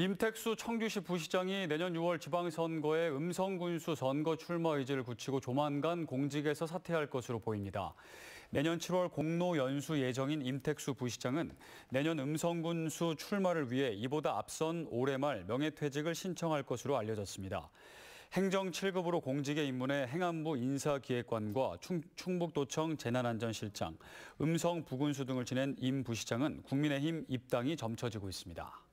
임택수 청주시 부시장이 내년 6월 지방선거에 음성군수 선거 출마 의지를 굳히고 조만간 공직에서 사퇴할 것으로 보입니다. 내년 7월 공로 연수 예정인 임택수 부시장은 내년 음성군수 출마를 위해 이보다 앞선 올해 말 명예퇴직을 신청할 것으로 알려졌습니다. 행정 7급으로 공직에 입문해 행안부 인사기획관과 충, 북도청 재난안전실장, 음성부군수 등을 지낸 임 부시장은 국민의힘 입당이 점쳐지고 있습니다.